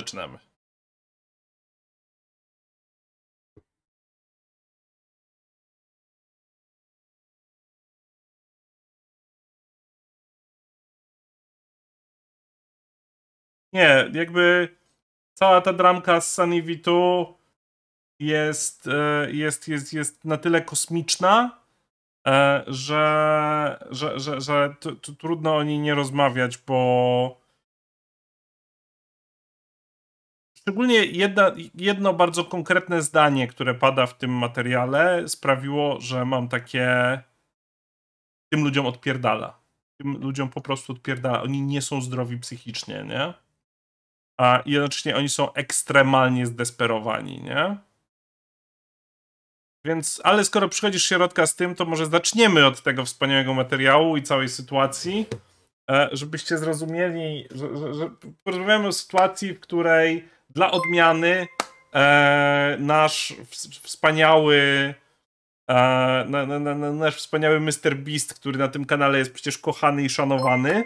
Zaczynamy. Nie, jakby cała ta dramka z Sanivitu jest, e, jest, jest, jest na tyle kosmiczna, e, że, że, że, że trudno o niej nie rozmawiać, bo Szczególnie jedna, jedno bardzo konkretne zdanie, które pada w tym materiale, sprawiło, że mam takie. Tym ludziom odpierdala. Tym ludziom po prostu odpierdala. Oni nie są zdrowi psychicznie, nie? A jednocześnie oni są ekstremalnie zdesperowani, nie? Więc, ale skoro przychodzisz środka z tym, to może zaczniemy od tego wspaniałego materiału i całej sytuacji, e, żebyście zrozumieli, że, że, że porozmawiamy o sytuacji, w której dla odmiany e, nasz wspaniały e, na, na, na, nasz wspaniały Mr. Beast, który na tym kanale jest przecież kochany i szanowany.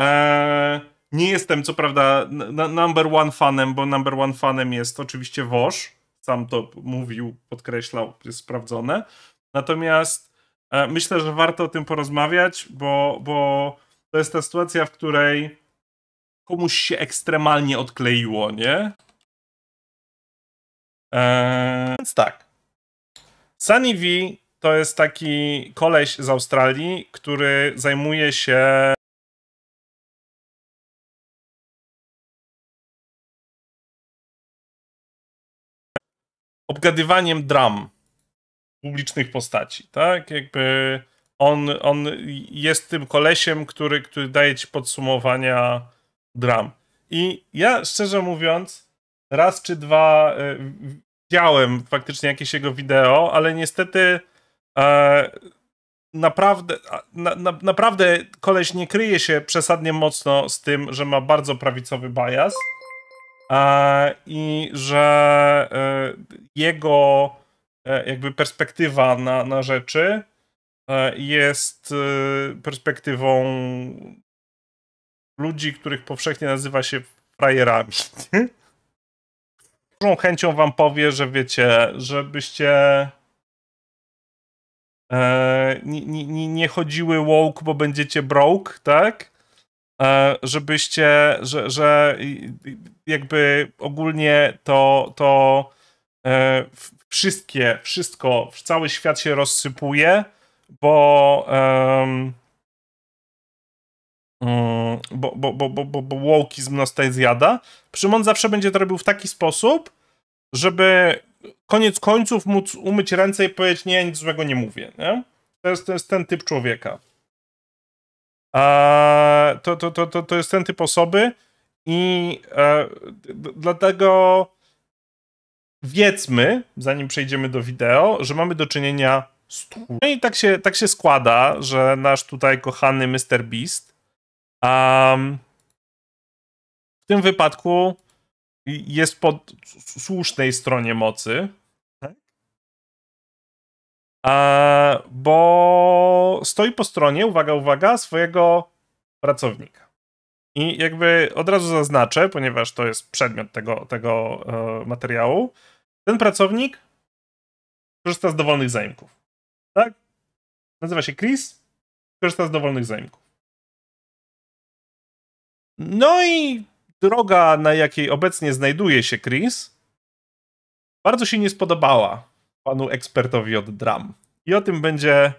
E, nie jestem co prawda number one fanem, bo number one fanem jest oczywiście Wosz. Sam to mówił, podkreślał, jest sprawdzone. Natomiast e, myślę, że warto o tym porozmawiać, bo, bo to jest ta sytuacja, w której komuś się ekstremalnie odkleiło, nie? Eee, więc tak. Sunny V to jest taki koleś z Australii, który zajmuje się obgadywaniem dram publicznych postaci, tak? Jakby on, on jest tym kolesiem, który, który daje ci podsumowania dram. I ja szczerze mówiąc, raz czy dwa e, widziałem faktycznie jakieś jego wideo, ale niestety e, naprawdę, na, na, naprawdę koleś nie kryje się przesadnie mocno z tym, że ma bardzo prawicowy bias e, i że e, jego e, jakby perspektywa na, na rzeczy e, jest perspektywą ludzi, których powszechnie nazywa się frajerami. Dużą chęcią wam powie, że wiecie, żebyście e, nie, nie, nie chodziły woke, bo będziecie broke, tak? E, żebyście, że, że jakby ogólnie to, to e, wszystkie, wszystko, cały świat się rozsypuje, bo... E, Mm, bo, bo, bo, bo, bo, bo wołkizm nas tutaj zjada. Szymon zawsze będzie to robił w taki sposób, żeby koniec końców móc umyć ręce i powiedzieć, nie, nic złego nie mówię. Nie? To, jest, to jest ten typ człowieka. Eee, to, to, to, to, to jest ten typ osoby i e, dlatego wiedzmy, zanim przejdziemy do wideo, że mamy do czynienia z tłumem. No i tak się, tak się składa, że nasz tutaj kochany Mr. Beast Um, w tym wypadku jest po słusznej stronie mocy, tak. e, bo stoi po stronie, uwaga, uwaga, swojego pracownika. I jakby od razu zaznaczę, ponieważ to jest przedmiot tego, tego e, materiału, ten pracownik korzysta z dowolnych zajmków. Tak? Nazywa się Chris, korzysta z dowolnych zajmków. No i droga, na jakiej obecnie znajduje się Chris, bardzo się nie spodobała panu ekspertowi od dram. I o tym będzie,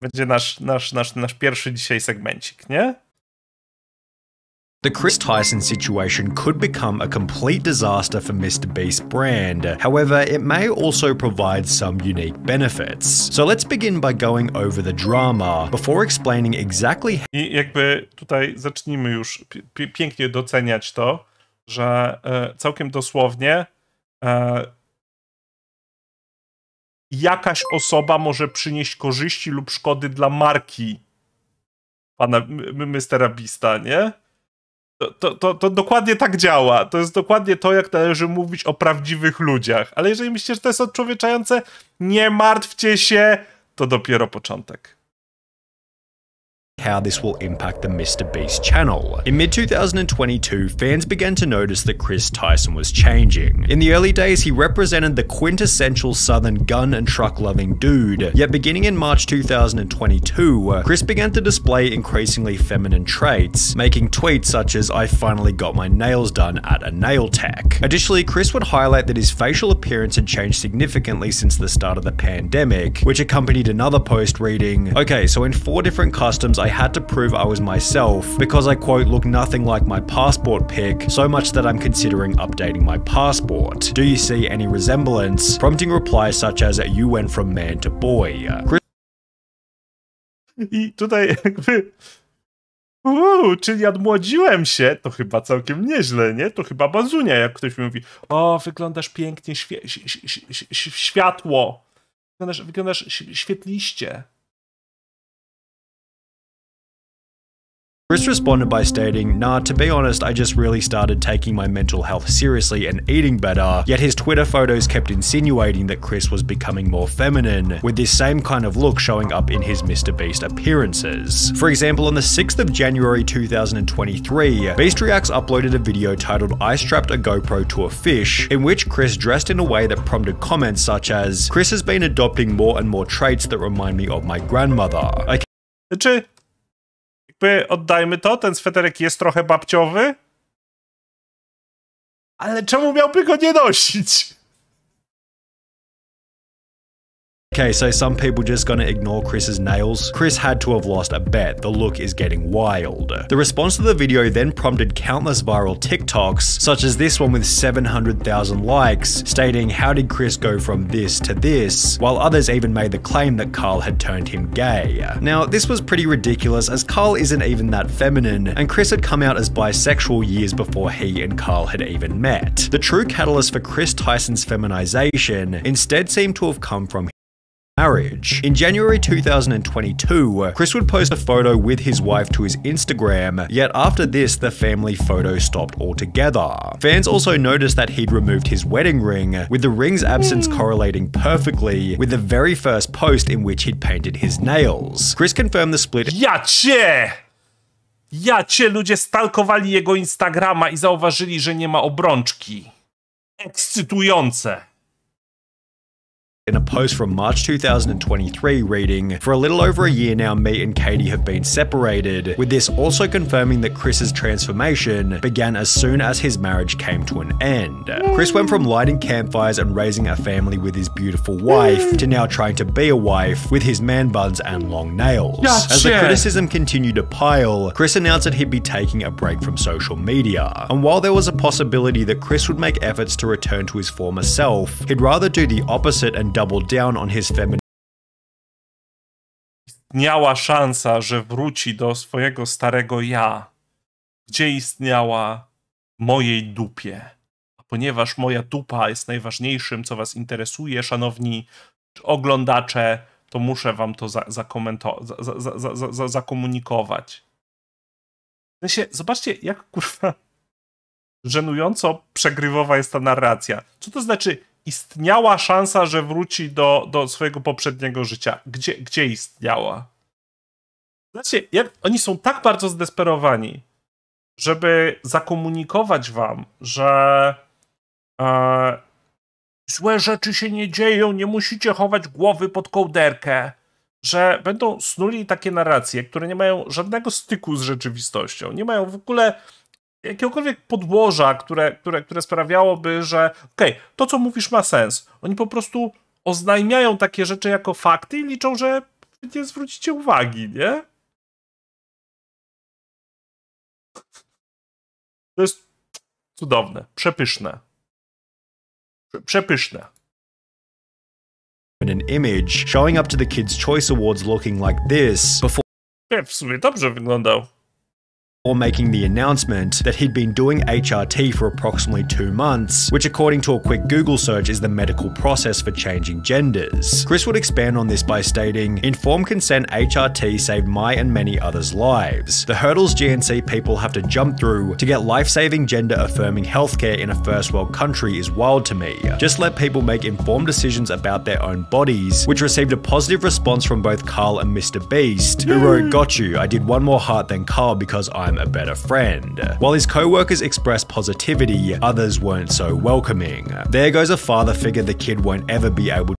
będzie nasz, nasz, nasz, nasz pierwszy dzisiaj segmencik, nie? The Chris Tyson situation could become a complete disaster for Mr. Beast's brand, however, it may also provide some unique benefits. So let's begin by going over the drama, before explaining exactly how. I jakby tutaj zacznijmy już pięknie doceniać to, że e, całkiem dosłownie e, jakaś osoba może przynieść korzyści lub szkody dla marki pana Mr. Beasta, nie? To, to, to, to, dokładnie tak działa. To jest dokładnie to, jak należy mówić o prawdziwych ludziach. Ale jeżeli myślicie, że to jest odczłowieczające, nie martwcie się, to dopiero początek. how this will impact the Mr. Beast channel. In mid 2022, fans began to notice that Chris Tyson was changing. In the early days, he represented the quintessential southern gun and truck loving dude, yet beginning in March 2022, Chris began to display increasingly feminine traits, making tweets such as, I finally got my nails done at a nail tech. Additionally, Chris would highlight that his facial appearance had changed significantly since the start of the pandemic, which accompanied another post reading, Okay, so in four different customs, I had to prove I was myself because I quote look nothing like my passport pic, so much that I'm considering updating my passport. Do you see any resemblance? Prompting replies such as you went from man to boy. Chris I tutaj jakby Uuu, czyli odmłodziłem się, to chyba całkiem nieźle, nie? To chyba bazunia, jak ktoś mi mówi, o, wyglądasz pięknie, świe- ś- ś- ś- światło, wyglądasz, wyglądasz świetliście. Chris responded by stating, Nah, to be honest, I just really started taking my mental health seriously and eating better. Yet his Twitter photos kept insinuating that Chris was becoming more feminine, with this same kind of look showing up in his Mr. Beast appearances. For example, on the 6th of January 2023, Beast Reacts uploaded a video titled I Strapped a GoPro to a Fish, in which Chris dressed in a way that prompted comments such as, Chris has been adopting more and more traits that remind me of my grandmother. Okay. jakby oddajmy to, ten sweterek jest trochę babciowy, ale czemu miałby go nie nosić? Okay, so some people just gonna ignore Chris's nails. Chris had to have lost a bet. The look is getting wild. The response to the video then prompted countless viral TikToks, such as this one with 700,000 likes, stating how did Chris go from this to this, while others even made the claim that Carl had turned him gay. Now, this was pretty ridiculous as Carl isn't even that feminine, and Chris had come out as bisexual years before he and Carl had even met. The true catalyst for Chris Tyson's feminization instead seemed to have come from marriage. In January 2022, Chris would post a photo with his wife to his Instagram, yet after this, the family photo stopped altogether. Fans also noticed that he'd removed his wedding ring, with the ring's absence hmm. correlating perfectly with the very first post in which he'd painted his nails. Chris confirmed the split. Yacie! Jacie, ludzie stalkowali jego Instagrama i zauważyli, że nie ma obrączki. Ekscytujące in a post from March 2023 reading, For a little over a year now, me and Katie have been separated, with this also confirming that Chris's transformation began as soon as his marriage came to an end. Chris went from lighting campfires and raising a family with his beautiful wife to now trying to be a wife with his man buns and long nails. Gotcha. As the criticism continued to pile, Chris announced that he'd be taking a break from social media. And while there was a possibility that Chris would make efforts to return to his former self, he'd rather do the opposite and double down on his Istniała szansa, że wróci do swojego starego ja, gdzie istniała mojej dupie. A ponieważ moja dupa jest najważniejszym, co was interesuje, szanowni oglądacze, to muszę wam to zakomunikować. W sensie, zobaczcie, jak kurwa żenująco przegrywowa jest ta narracja. Co to znaczy, istniała szansa, że wróci do, do swojego poprzedniego życia. Gdzie, gdzie istniała? Znacie, jak, oni są tak bardzo zdesperowani, żeby zakomunikować wam, że e, złe rzeczy się nie dzieją, nie musicie chować głowy pod kołderkę, że będą snuli takie narracje, które nie mają żadnego styku z rzeczywistością, nie mają w ogóle jakiegokolwiek podłoża, które, które, które sprawiałoby, że okej, okay, to co mówisz ma sens. Oni po prostu oznajmiają takie rzeczy jako fakty i liczą, że nie zwrócicie uwagi, nie? To jest cudowne, przepyszne. Przepyszne. An image showing up to the Kids Choice Awards looking like this before. Nie, w sumie dobrze wyglądał. or making the announcement that he'd been doing HRT for approximately two months, which according to a quick Google search is the medical process for changing genders. Chris would expand on this by stating, Informed consent HRT saved my and many others' lives. The hurdles GNC people have to jump through to get life-saving gender-affirming healthcare in a first world country is wild to me. Just let people make informed decisions about their own bodies, which received a positive response from both Carl and Mr. Beast, who wrote, Got you, I did one more heart than Carl because I'm become a better friend. While his co-workers expressed positivity, others weren't so welcoming. There goes a father figure the kid won't ever be able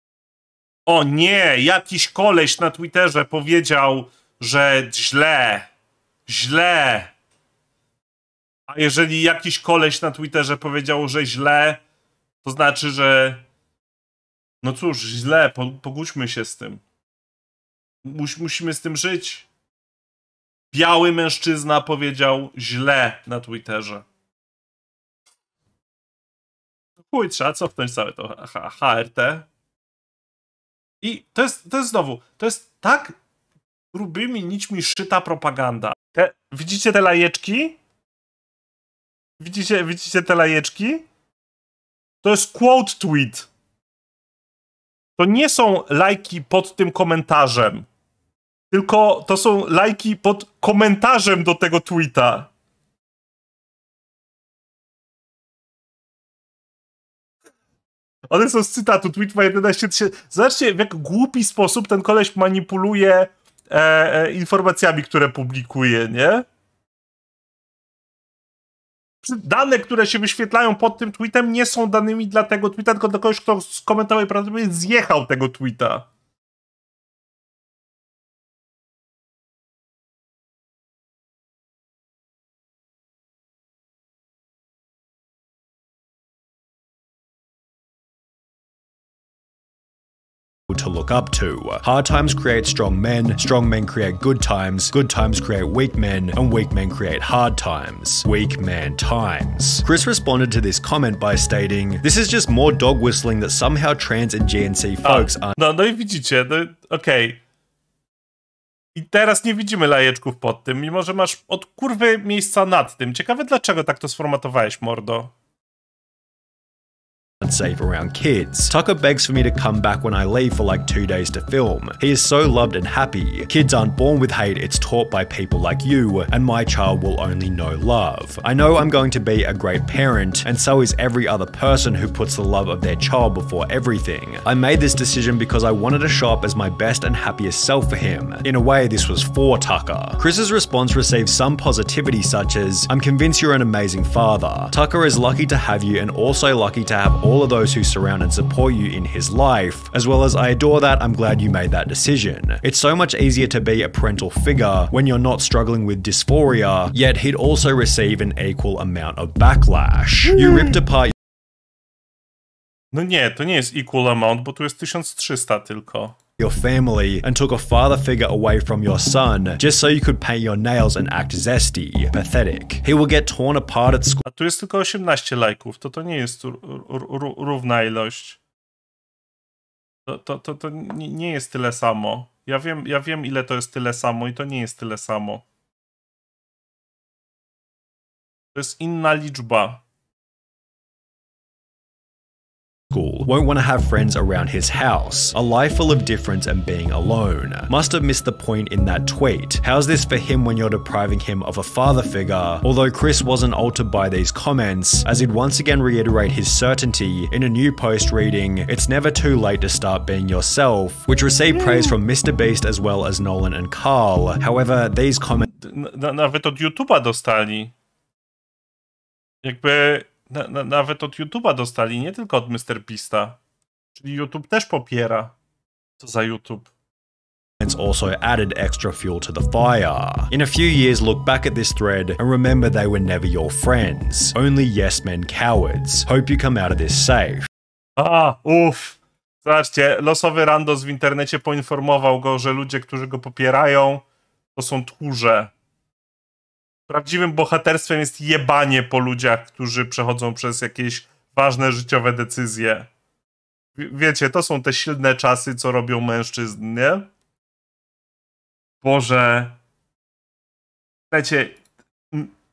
O nie, jakiś koleś na Twitterze powiedział, że źle, źle. A jeżeli jakiś koleś na Twitterze powiedział, że źle, to znaczy, że no cóż, źle, po, pogódźmy się z tym. Mus, musimy z tym żyć. biały mężczyzna powiedział źle na Twitterze. Chuj, trzeba cofnąć całe to HRT. I to jest, to jest znowu, to jest tak grubymi nićmi szyta propaganda. Te, widzicie te lajeczki? Widzicie, widzicie te lajeczki? To jest quote tweet. To nie są lajki pod tym komentarzem tylko to są lajki pod komentarzem do tego tweeta. One są z cytatu, tweet ma 11 tysięcy. Zobaczcie, w jak głupi sposób ten koleś manipuluje e, e, informacjami, które publikuje, nie? Dane, które się wyświetlają pod tym tweetem, nie są danymi dla tego tweeta, tylko dla kogoś, kto skomentował i prawdopodobnie zjechał tego tweeta. look up to. Hard times create strong men, strong men create good times, good times create weak men, and weak men create hard times. Weak man times. Chris responded to this comment by stating, This is just more dog whistling that somehow trans and GNC ah, folks are. No, no widzicie, no, okej. Okay. I teraz nie widzimy lajeczków pod tym, mimo że masz od kurwy miejsca nad tym. Ciekawe dlaczego tak to sformatowałeś, mordo and safe around kids. Tucker begs for me to come back when I leave for like two days to film. He is so loved and happy. Kids aren't born with hate, it's taught by people like you, and my child will only know love. I know I'm going to be a great parent, and so is every other person who puts the love of their child before everything. I made this decision because I wanted to show up as my best and happiest self for him. In a way, this was for Tucker. Chris's response received some positivity such as, I'm convinced you're an amazing father. Tucker is lucky to have you and also lucky to have all all of those who surround and support you in his life, as well as I adore that, I'm glad you made that decision. It's so much easier to be a parental figure when you're not struggling with dysphoria, yet he'd also receive an equal amount of backlash. You ripped apart No nie, to nie jest equal amount, bo tu jest 1300 tylko. your family and took a father figure away from your son just so you could paint your nails and act zesty. Pathetic. He will get torn apart at school. A tu jest tylko 18 lajków, to to nie jest równa ilość. To, to, to, to nie jest tyle samo. Ja wiem, ja wiem ile to jest tyle samo i to nie jest tyle samo. To jest inna liczba. school, won't want to have friends around his house, a life full of difference and being alone. Must have missed the point in that tweet. How's this for him when you're depriving him of a father figure? Although Chris wasn't altered by these comments, as he'd once again reiterate his certainty in a new post reading, It's never too late to start being yourself, which received praise from Mr. Beast as well as Nolan and Carl. However, these comments. Nawet od YouTube'a dostali. Jakby na, na, nawet od YouTube'a dostali, nie tylko od MrBeasta. Czyli YouTube też popiera. Co za YouTube? It's also added extra fuel to the fire. In a few years, look back at this thread and remember they were never your friends. Only yes men cowards. Hope you come out of this safe. A, uff. Zobaczcie, losowy randos w internecie poinformował go, że ludzie, którzy go popierają, to są tchórze. Prawdziwym bohaterstwem jest jebanie po ludziach, którzy przechodzą przez jakieś ważne życiowe decyzje. Wiecie, to są te silne czasy, co robią mężczyzn, nie? Boże. Wiecie,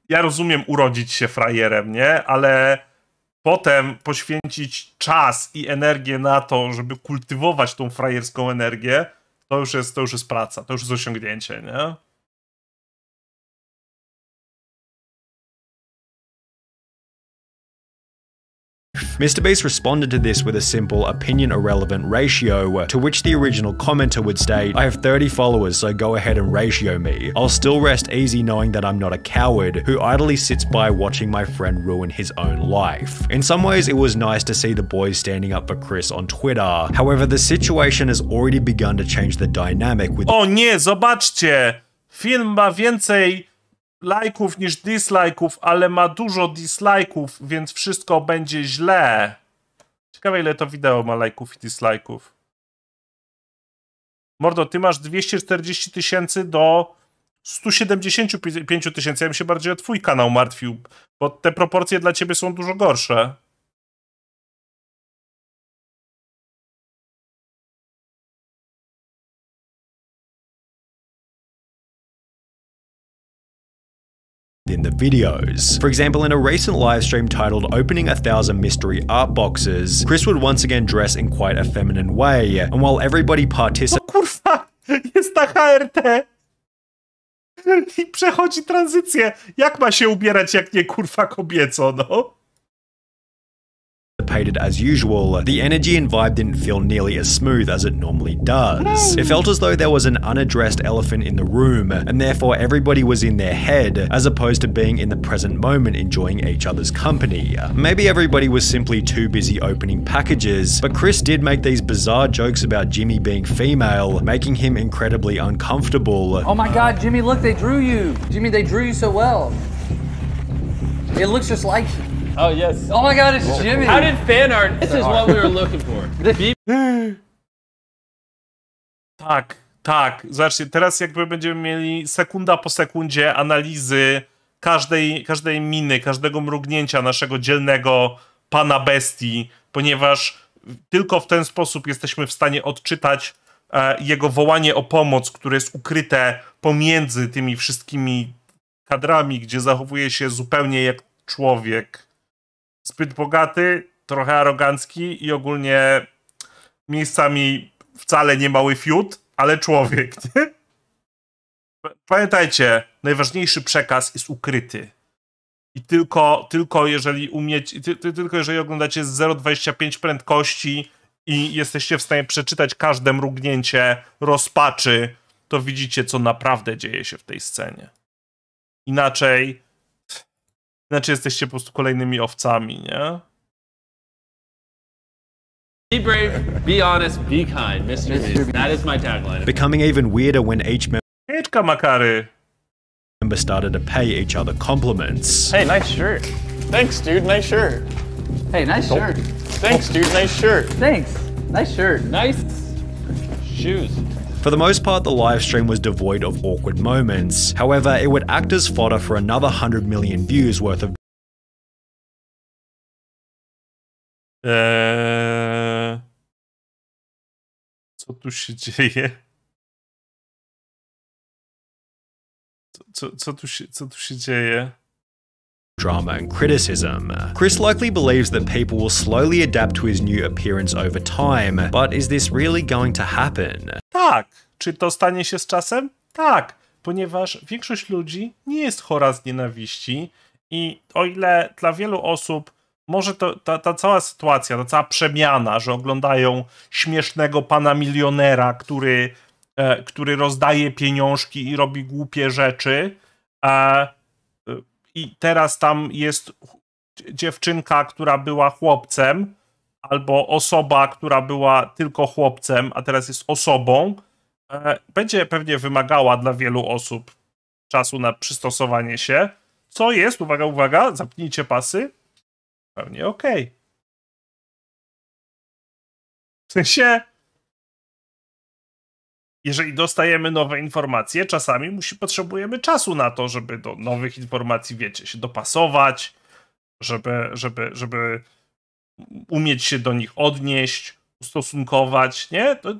ja rozumiem urodzić się frajerem, nie? Ale potem poświęcić czas i energię na to, żeby kultywować tą frajerską energię, to już jest, to już jest praca, to już jest osiągnięcie, nie? Mr. Beast responded to this with a simple opinion irrelevant ratio, uh, to which the original commenter would state, I have 30 followers, so go ahead and ratio me. I'll still rest easy knowing that I'm not a coward who idly sits by watching my friend ruin his own life. In some ways, it was nice to see the boys standing up for Chris on Twitter. However, the situation has already begun to change the dynamic with. O nie, zobaczcie! Film ma więcej lajków niż dislajków, ale ma dużo dislajków, więc wszystko będzie źle. Ciekawe, ile to wideo ma lajków i dislajków. Mordo, ty masz 240 tysięcy do 175 tysięcy. Ja bym się bardziej o twój kanał martwił, bo te proporcje dla ciebie są dużo gorsze. in the videos. For example, in a recent live stream titled Opening a Thousand Mystery Art Boxes, Chris would once again dress in quite a feminine way, and while everybody participated- Kurwa! Jest na I przechodzi Jak ma się ubierać, jak nie kurwa kobieco, no? Dissipated as usual, the energy and vibe didn't feel nearly as smooth as it normally does. It felt as though there was an unaddressed elephant in the room, and therefore everybody was in their head, as opposed to being in the present moment enjoying each other's company. Maybe everybody was simply too busy opening packages, but Chris did make these bizarre jokes about Jimmy being female, making him incredibly uncomfortable. Oh my god, Jimmy, look, they drew you! Jimmy, they drew you so well. It looks just like you. Oh, yes. Oh my god, it's Jimmy. How did fan art? This is what we were looking for. tak, tak. Zobaczcie, teraz jakby będziemy mieli sekunda po sekundzie analizy każdej, każdej miny, każdego mrugnięcia naszego dzielnego pana bestii, ponieważ tylko w ten sposób jesteśmy w stanie odczytać e, jego wołanie o pomoc, które jest ukryte pomiędzy tymi wszystkimi kadrami, gdzie zachowuje się zupełnie jak człowiek zbyt bogaty, trochę arogancki i ogólnie miejscami wcale nie mały fiut, ale człowiek. Nie? Pamiętajcie, najważniejszy przekaz jest ukryty. I tylko, tylko jeżeli umiecie, ty, ty, tylko jeżeli oglądacie z 0,25 prędkości i jesteście w stanie przeczytać każde mrugnięcie rozpaczy, to widzicie, co naprawdę dzieje się w tej scenie. Inaczej Znaczy jesteście po prostu kolejnymi owcami, nie? Be brave, be honest, be kind, Mr. That is my tagline. Becoming even weirder when each member member started to pay each other compliments. Hey, nice shirt. Thanks, dude. Nice shirt. Hey, nice oh. shirt. Thanks, dude. Nice shirt. Thanks. Nice shirt. Nice shoes. For the most part, the live stream was devoid of awkward moments. However, it would act as fodder for another 100 million views worth of. Uh, co tu się dzieje? Co, co, co, tu się, co tu się dzieje? drama and criticism. Chris likely believes that people will slowly adapt to his new appearance over time, but is this really going to happen? Tak. Czy to stanie się z czasem? Tak, ponieważ większość ludzi nie jest chora z nienawiści i o ile dla wielu osób może to, ta, ta cała sytuacja, ta cała przemiana, że oglądają śmiesznego pana milionera, który, e, który rozdaje pieniążki i robi głupie rzeczy, e, i teraz tam jest dziewczynka, która była chłopcem, albo osoba, która była tylko chłopcem, a teraz jest osobą, e, będzie pewnie wymagała dla wielu osób czasu na przystosowanie się. Co jest, uwaga, uwaga, zapnijcie pasy. Pewnie okej. Okay. W sensie, jeżeli dostajemy nowe informacje, czasami musi, potrzebujemy czasu na to, żeby do nowych informacji, wiecie, się dopasować, żeby, żeby, żeby umieć się do nich odnieść, ustosunkować, nie? To,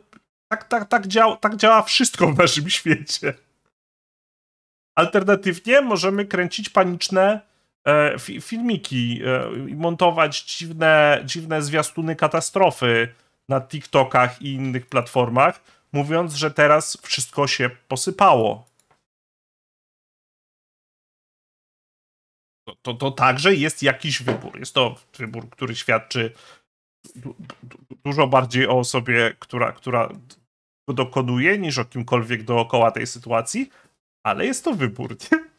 tak, tak, tak, działa, tak działa wszystko w naszym świecie. Alternatywnie możemy kręcić paniczne e, fi, filmiki e, i e, montować dziwne, dziwne zwiastuny katastrofy na TikTokach i innych platformach, mówiąc, że teraz wszystko się posypało. To, to, to także jest jakiś wybór. Jest to wybór, który świadczy dużo bardziej o osobie, która, która go dokonuje, niż o kimkolwiek dookoła tej sytuacji, ale jest to wybór. Nie?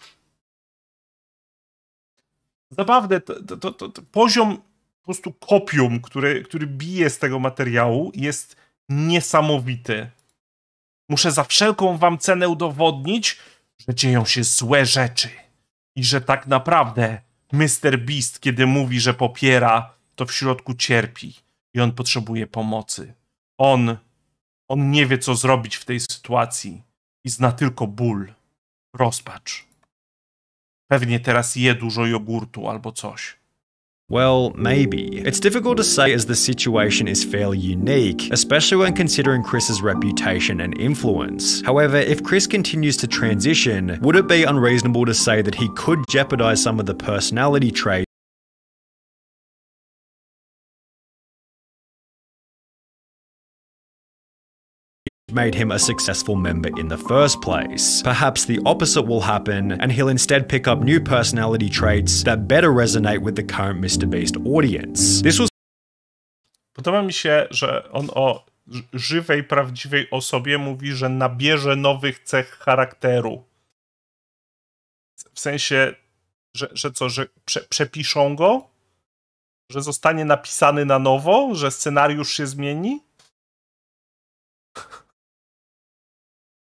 Zabawne, to, to, to, poziom po prostu kopium, który, który bije z tego materiału, jest niesamowity. Muszę za wszelką wam cenę udowodnić, że dzieją się złe rzeczy i że tak naprawdę Mr. Beast, kiedy mówi, że popiera, to w środku cierpi i on potrzebuje pomocy. On, on nie wie, co zrobić w tej sytuacji i zna tylko ból, rozpacz. Pewnie teraz je dużo jogurtu albo coś. Well, maybe. It's difficult to say as the situation is fairly unique, especially when considering Chris's reputation and influence. However, if Chris continues to transition, would it be unreasonable to say that he could jeopardize some of the personality traits made him a successful member in the first place. Perhaps the opposite will happen, and he'll instead pick up new personality traits that better resonate with the current Mr. Beast audience. This was Podoba mi się, że on o żywej, prawdziwej osobie mówi, że nabierze nowych cech charakteru. W sensie, że, że co, że prze, przepiszą go? Że zostanie napisany na nowo? Że scenariusz się zmieni?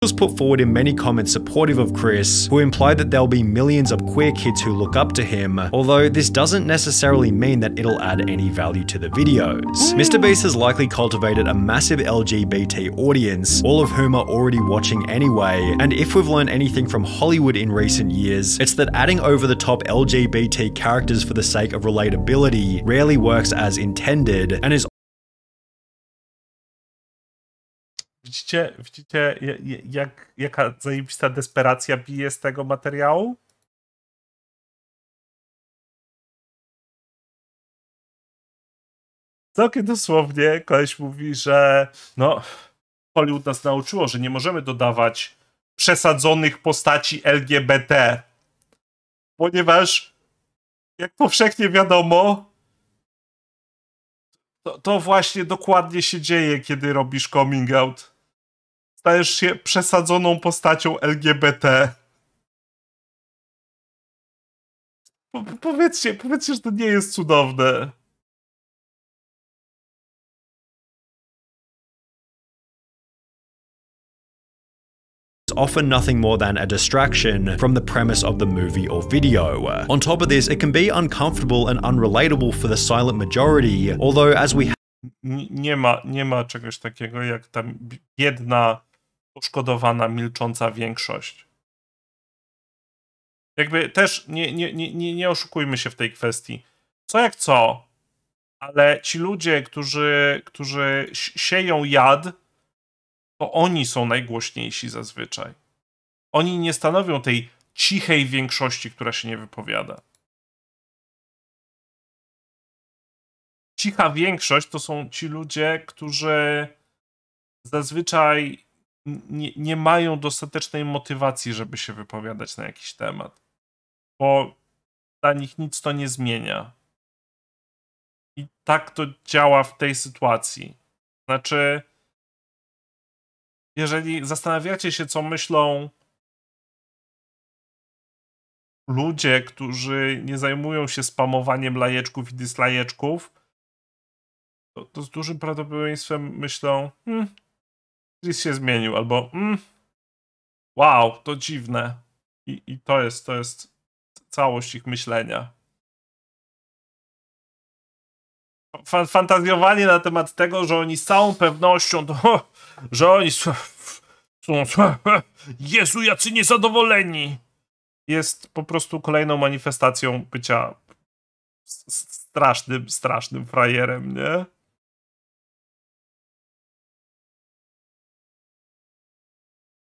was put forward in many comments supportive of Chris, who implied that there'll be millions of queer kids who look up to him, although this doesn't necessarily mean that it'll add any value to the videos. Mr. Beast has likely cultivated a massive LGBT audience, all of whom are already watching anyway, and if we've learned anything from Hollywood in recent years, it's that adding over-the-top LGBT characters for the sake of relatability rarely works as intended and is widzicie, widzicie jak, jaka zajebista desperacja bije z tego materiału? Całkiem dosłownie koleś mówi, że no, Hollywood nas nauczyło, że nie możemy dodawać przesadzonych postaci LGBT, ponieważ jak powszechnie wiadomo, to, to, właśnie dokładnie się dzieje, kiedy robisz coming out stajesz się przesadzoną postacią LGBT. powiedzcie, powiedzcie, że to nie jest cudowne. often nothing more than a distraction from the premise of the movie or video. On top of this, it can be uncomfortable and unrelatable for the silent majority, although as we nie ma, nie ma czegoś takiego jak ta biedna poszkodowana, milcząca większość. Jakby też nie, nie, nie, nie oszukujmy się w tej kwestii. Co jak co, ale ci ludzie, którzy, którzy sieją jad, to oni są najgłośniejsi zazwyczaj. Oni nie stanowią tej cichej większości, która się nie wypowiada. Cicha większość to są ci ludzie, którzy zazwyczaj nie, nie mają dostatecznej motywacji, żeby się wypowiadać na jakiś temat, bo dla nich nic to nie zmienia. I tak to działa w tej sytuacji. Znaczy, jeżeli zastanawiacie się, co myślą ludzie, którzy nie zajmują się spamowaniem lajeczków i dislajeczków, to, to z dużym prawdopodobieństwem myślą, hmm, Chris się zmienił, albo mm, wow, to dziwne. I, I to jest, to jest całość ich myślenia. fantazjowanie na temat tego, że oni z całą pewnością, to, że oni są, Jezu, jacy niezadowoleni! Jest po prostu kolejną manifestacją bycia strasznym, strasznym frajerem, nie?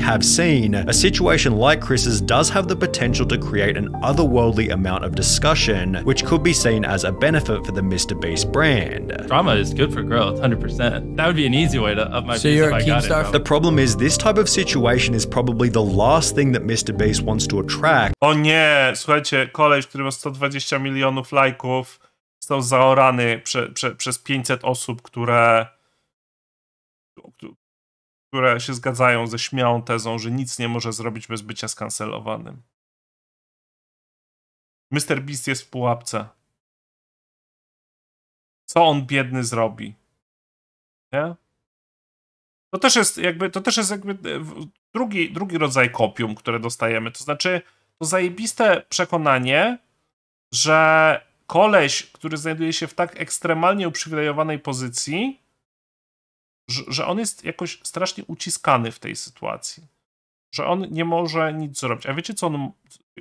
have seen, a situation like Chris's does have the potential to create an otherworldly amount of discussion, which could be seen as a benefit for the Mr. Beast brand. Drama is good for growth, 100%. That would be an easy way to up my so you're a Keemstar? The problem is this type of situation is probably the last thing that Mr. Beast wants to attract. Oh nie, słuchajcie, koleś, który ma 120 milionów lajków, został zaorany prze, prze, przez 500 osób, które które się zgadzają ze śmiałą tezą, że nic nie może zrobić bez bycia skancelowanym. Mr. Beast jest w pułapce. Co on biedny zrobi? Nie? To też jest jakby, to też jest jakby e, drugi, drugi rodzaj kopium, które dostajemy. To znaczy, to zajebiste przekonanie, że koleś, który znajduje się w tak ekstremalnie uprzywilejowanej pozycji, że, że on jest jakoś strasznie uciskany w tej sytuacji. Że on nie może nic zrobić. A wiecie, co on,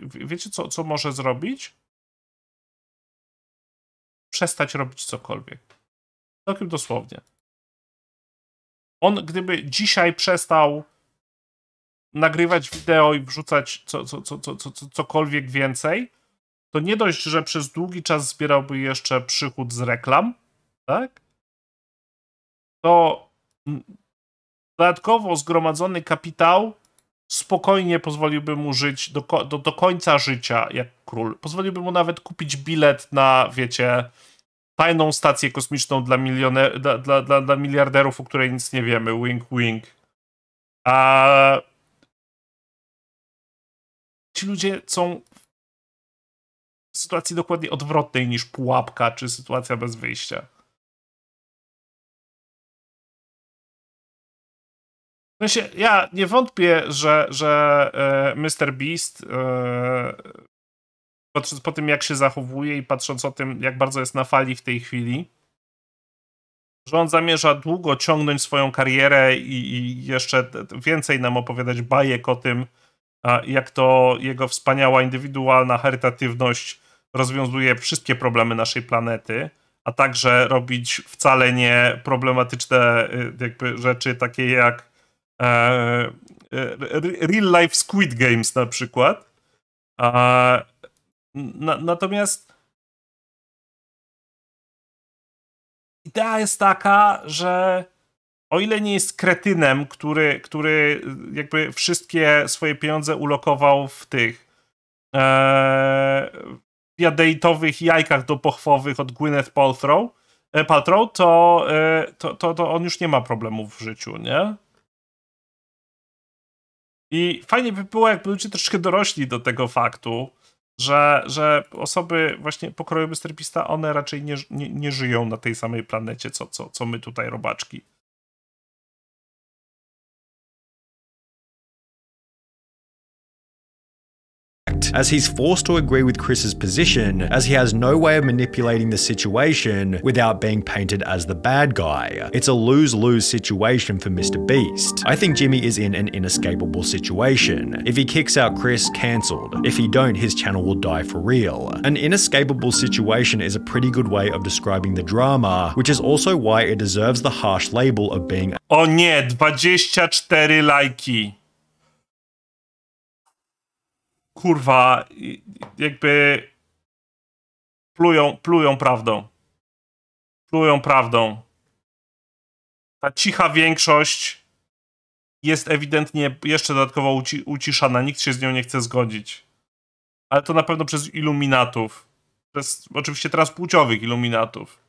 wiecie, co, co może zrobić? Przestać robić cokolwiek. Całkiem dosłownie. On, gdyby dzisiaj przestał nagrywać wideo i wrzucać co, co, co, co, co, cokolwiek więcej, to nie dość, że przez długi czas zbierałby jeszcze przychód z reklam, tak? To dodatkowo zgromadzony kapitał spokojnie pozwoliłby mu żyć do, do, do końca życia jak król. Pozwoliłby mu nawet kupić bilet na, wiecie, tajną stację kosmiczną dla, milioner, dla, dla, dla, dla miliarderów, o której nic nie wiemy. Wink, wink. A... Ci ludzie są w sytuacji dokładnie odwrotnej niż pułapka czy sytuacja bez wyjścia. No ja nie wątpię, że, że e, Mr. Beast e, patrząc po tym, jak się zachowuje i patrząc o tym, jak bardzo jest na fali w tej chwili, że on zamierza długo ciągnąć swoją karierę i, i jeszcze więcej nam opowiadać bajek o tym, jak to jego wspaniała indywidualna charytatywność rozwiązuje wszystkie problemy naszej planety, a także robić wcale nie problematyczne e, jakby rzeczy takie jak E, e, real Life Squid Games na przykład. na, natomiast idea jest taka, że o ile nie jest kretynem, który, który jakby wszystkie swoje pieniądze ulokował w tych e, jadeitowych jajkach dopochwowych od Gwyneth Paltrow, e, Paltrow to, e, to, to, to on już nie ma problemów w życiu, nie? I fajnie by było, jakby ludzie troszkę dorośli do tego faktu, że, że osoby właśnie pokroju sterpista, one raczej nie, nie, nie żyją na tej samej planecie, co, co, co my tutaj robaczki. as he's forced to agree with Chris's position, as he has no way of manipulating the situation without being painted as the bad guy. It's a lose-lose situation for Mr. Beast. I think Jimmy is in an inescapable situation. If he kicks out Chris, cancelled. If he don't, his channel will die for real. An inescapable situation is a pretty good way of describing the drama, which is also why it deserves the harsh label of being Oh nie, 24 lajki. kurwa, jakby plują, plują prawdą. Plują prawdą. Ta cicha większość jest ewidentnie jeszcze dodatkowo uci uciszana, nikt się z nią nie chce zgodzić. Ale to na pewno przez iluminatów. Przez oczywiście teraz płciowych iluminatów.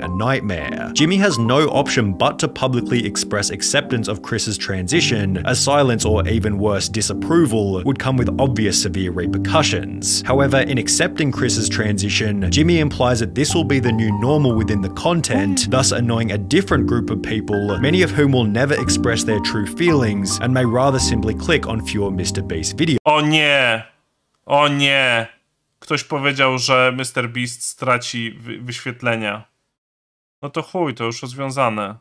a nightmare. Jimmy has no option but to publicly express acceptance of Chris's transition, as silence or even worse, disapproval would come with obvious severe repercussions. However, in accepting Chris's transition, Jimmy implies that this will be the new normal within the content, thus annoying a different group of people, many of whom will never express their true feelings and may rather simply click on fewer Mr. Beast videos. Oh nie! oh nie! Ktoś powiedział, że Mr. Beast straci wyświetlenia. No to chuj, to już rozwiązane.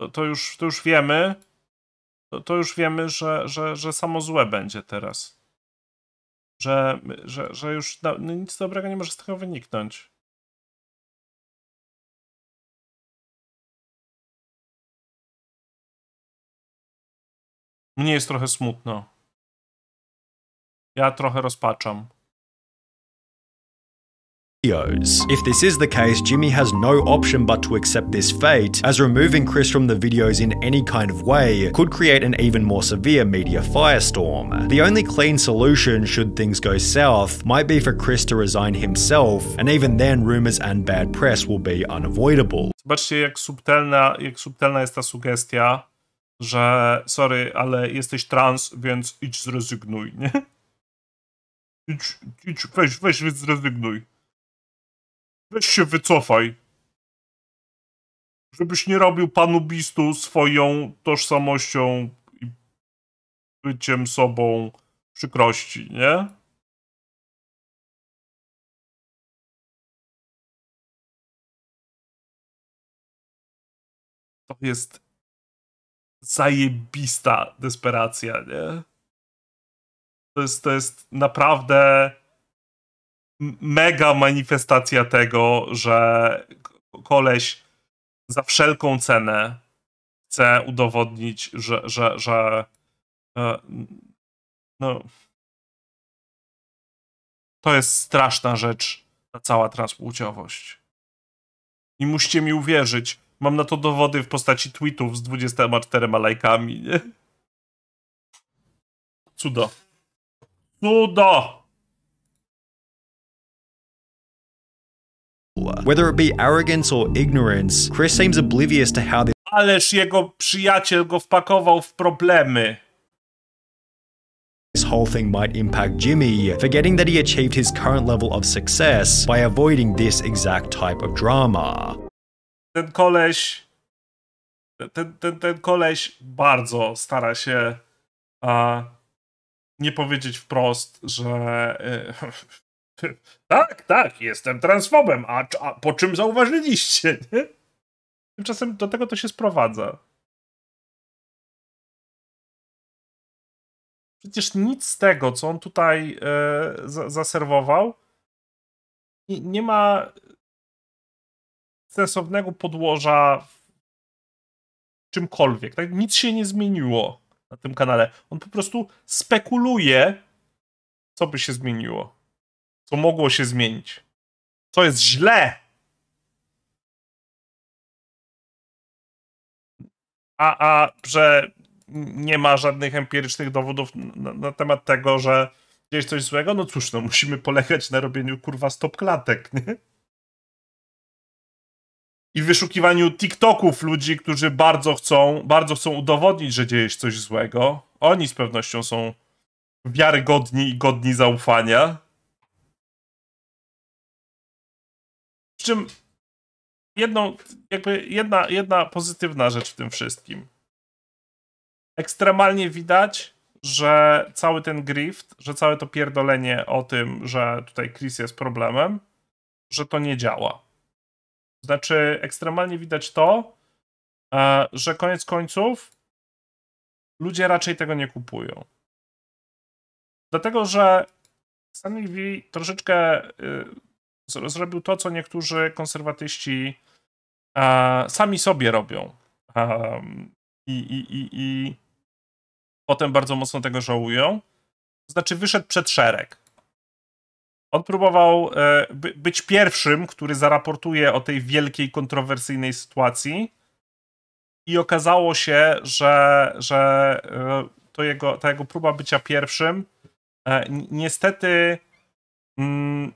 To, to, już, to już wiemy. To, to już wiemy, że, że, że samo złe będzie teraz. Że, że, że już no, nic dobrego nie może z tego wyniknąć. Mnie jest trochę smutno. Ja trochę rozpaczam. videos. If this is the case, Jimmy has no option but to accept this fate, as removing Chris from the videos in any kind of way could create an even more severe media firestorm. The only clean solution, should things go south, might be for Chris to resign himself, and even then rumours and bad press will be unavoidable. Zobaczcie, jak subtelna, jak subtelna jest ta sugestia, że sorry, ale jesteś trans, więc idź zrezygnuj, nie? Idź, idź weź, weź, zrezygnuj. Weź się wycofaj. Żebyś nie robił panu Bistu swoją tożsamością i byciem sobą przykrości, nie? To jest zajebista desperacja, nie? To jest, to jest naprawdę mega manifestacja tego, że koleś za wszelką cenę chce udowodnić, że, że, że e, no, to jest straszna rzecz, ta cała transpłciowość. I musicie mi uwierzyć, mam na to dowody w postaci tweetów z 24 lajkami. Nie? Cudo. Cudo! Whether it be arrogance or ignorance, Chris seems oblivious to how this. Ależ jego przyjaciel go wpakował w problemy. This whole thing might impact Jimmy, forgetting that he achieved his current level of success by avoiding this exact type of drama. Ten koleś. Ten, ten, ten koleś bardzo stara się. Uh, nie powiedzieć wprost, że. Tak, tak, jestem transfobem, a, a po czym zauważyliście? Nie? Tymczasem do tego to się sprowadza. Przecież nic z tego, co on tutaj e, zaserwował, nie, nie, ma sensownego podłoża w czymkolwiek. Tak? Nic się nie zmieniło na tym kanale. On po prostu spekuluje, co by się zmieniło co mogło się zmienić. Co jest źle. A, a że nie ma żadnych empirycznych dowodów na, na temat tego, że gdzieś coś złego, no cóż, no musimy polegać na robieniu kurwa stop klatek, nie? i wyszukiwaniu TikToków ludzi, którzy bardzo chcą, bardzo chcą udowodnić, że dzieje się coś złego. Oni z pewnością są wiarygodni i godni zaufania. Przy czym jedną, jakby jedna, jedna pozytywna rzecz w tym wszystkim. Ekstremalnie widać, że cały ten grift, że całe to pierdolenie o tym, że tutaj Chris jest problemem, że to nie działa. Znaczy, ekstremalnie widać to, e, że koniec końców ludzie raczej tego nie kupują. Dlatego, że Stanley V troszeczkę y, Zrobił to, co niektórzy konserwatyści e, sami sobie robią. E, i, i, i, I potem bardzo mocno tego żałują. znaczy, wyszedł przed szereg. On próbował e, by, być pierwszym, który zaraportuje o tej wielkiej, kontrowersyjnej sytuacji. I okazało się, że, że e, to jego, ta jego próba bycia pierwszym e, niestety mm,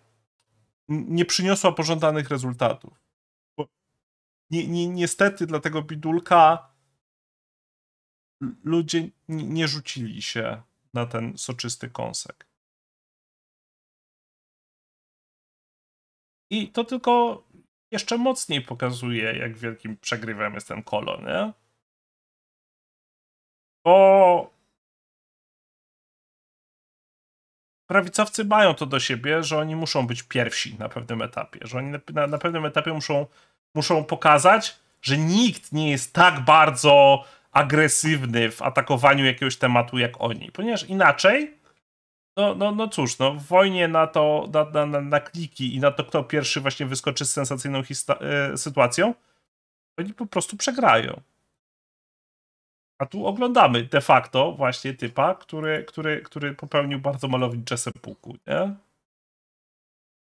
nie przyniosła pożądanych rezultatów. Ni, ni, niestety dla tego bidulka ludzie nie rzucili się na ten soczysty kąsek. I to tylko jeszcze mocniej pokazuje, jak wielkim przegrywem jest ten kolon, nie? Bo prawicowcy mają to do siebie, że oni muszą być pierwsi na pewnym etapie, że oni na, na pewnym etapie muszą, muszą pokazać, że nikt nie jest tak bardzo agresywny w atakowaniu jakiegoś tematu jak oni, ponieważ inaczej no, no, no cóż, no, w wojnie na to, na, na, na kliki i na to, kto pierwszy właśnie wyskoczy z sensacyjną e, sytuacją, oni po prostu przegrają. A tu oglądamy de facto właśnie typa, który, który, który popełnił bardzo malownicze sepuku, nie?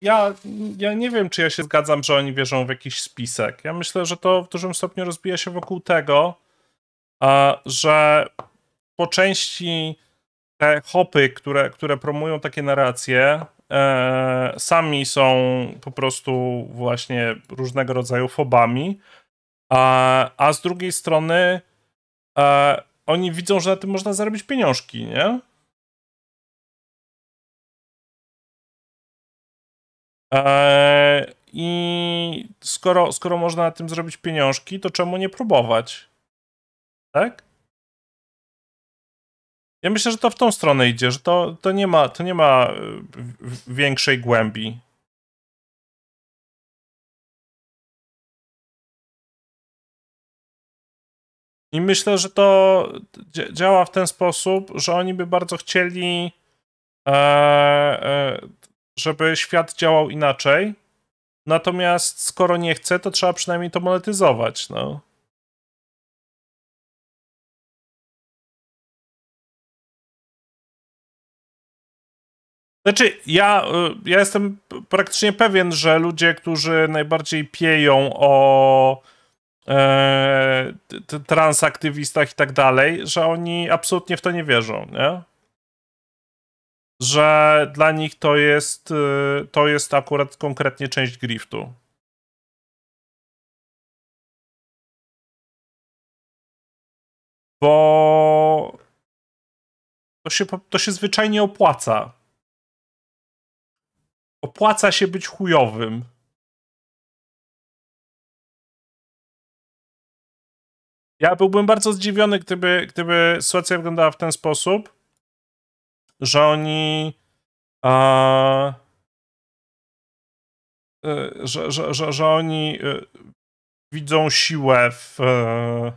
Ja, ja nie wiem, czy ja się zgadzam, że oni wierzą w jakiś spisek. Ja myślę, że to w dużym stopniu rozbija się wokół tego, że po części te hopy, które, które promują takie narracje, e, sami są po prostu właśnie różnego rodzaju fobami, a, a z drugiej strony e, oni widzą, że na tym można zarobić pieniążki, nie? E, I skoro, skoro można na tym zrobić pieniążki, to czemu nie próbować? Tak? Ja myślę, że to w tą stronę idzie, że to, to, nie, ma, to nie ma e, większej głębi. I myślę, że to działa w ten sposób, że oni by bardzo chcieli, e, e, żeby świat działał inaczej. Natomiast skoro nie chce, to trzeba przynajmniej to monetyzować. No. Znaczy, ja, ja jestem praktycznie pewien, że ludzie, którzy najbardziej pieją o e, transaktywistach i tak dalej, że oni absolutnie w to nie wierzą, nie? Że dla nich to jest, e, to jest akurat konkretnie część griftu. Bo to się, to się zwyczajnie opłaca. Opłaca się być chujowym. Ja byłbym bardzo zdziwiony, gdyby, gdyby sytuacja wyglądała w ten sposób, że oni. A, e, że, że, że, że oni e, widzą siłę w e,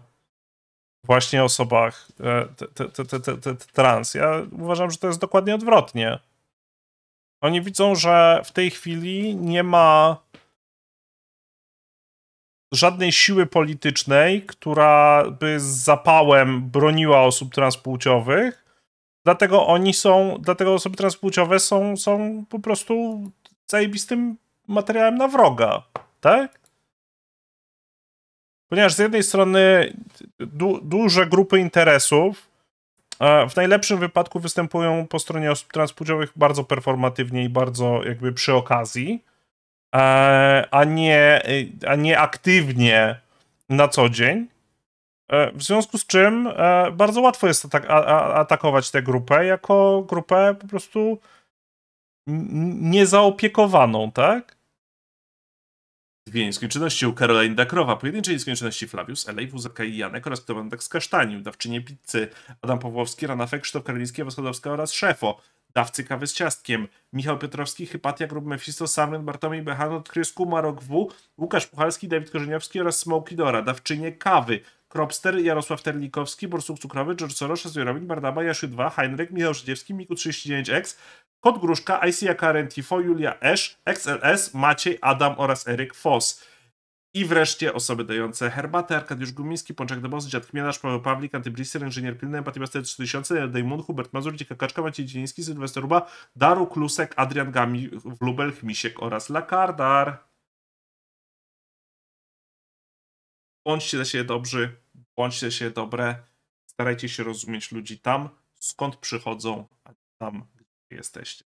właśnie osobach te, te, te, trans. Ja uważam, że to jest dokładnie odwrotnie. Oni widzą, że w tej chwili nie ma żadnej siły politycznej, która by z zapałem broniła osób transpłciowych. Dlatego oni są, dlatego osoby transpłciowe są, są po prostu zajebistym materiałem na wroga, tak? Ponieważ z jednej strony du duże grupy interesów e, w najlepszym wypadku występują po stronie osób transpłciowych bardzo performatywnie i bardzo jakby przy okazji, E, a nie, e, a nie aktywnie na co dzień. E, w związku z czym bardzo łatwo jest atakować tę grupę jako grupę po prostu niezaopiekowaną, tak? Dwie nieskończoności u Caroline Dakrowa, pojedynczej nieskończoności Flavius, Elej, WZK i Janek oraz Kto z Kasztaniu, dawczynie pizzy Adam Pawłowski, Rana Fek, Krzysztof Karliński, Waskodowska oraz Szefo. Dawcy kawy z ciastkiem, Michał Piotrowski, Hypatia Grub Mephisto, Samryn Bartomiej Bechanot, Krys Kumarok W, Łukasz Puchalski, Dawid Korzeniowski oraz Smoki Dora, dawczynie kawy, Kropster, Jarosław Terlikowski, Borsuk Cukrowy, George Soros, Zbiorowin, Bardaba, Jasiu 2, Heinrich, Michał Żydziewski, Miku39X, Kot Gruszka, ICA Current Tifo, Julia Esz, XLS, Maciej, Adam oraz Eryk Foss. I wreszcie osoby dające herbatę, Arkadiusz Gumiński, Pączek Dobos, Dziad Chmielarz, Paweł Pawlik, Antyblisser, Inżynier Pilny, Empatia 3000, Dejmun, Hubert Mazur, Dzika Kaczka, Maciej Dzieński, Sylwester Ruba, Daru Klusek, Adrian Gami, Wlubel, Chmisiek oraz Lakardar. Bądźcie się dobrzy, bądźcie się dobre, starajcie się rozumieć ludzi tam, skąd przychodzą, a tam, gdzie jesteście.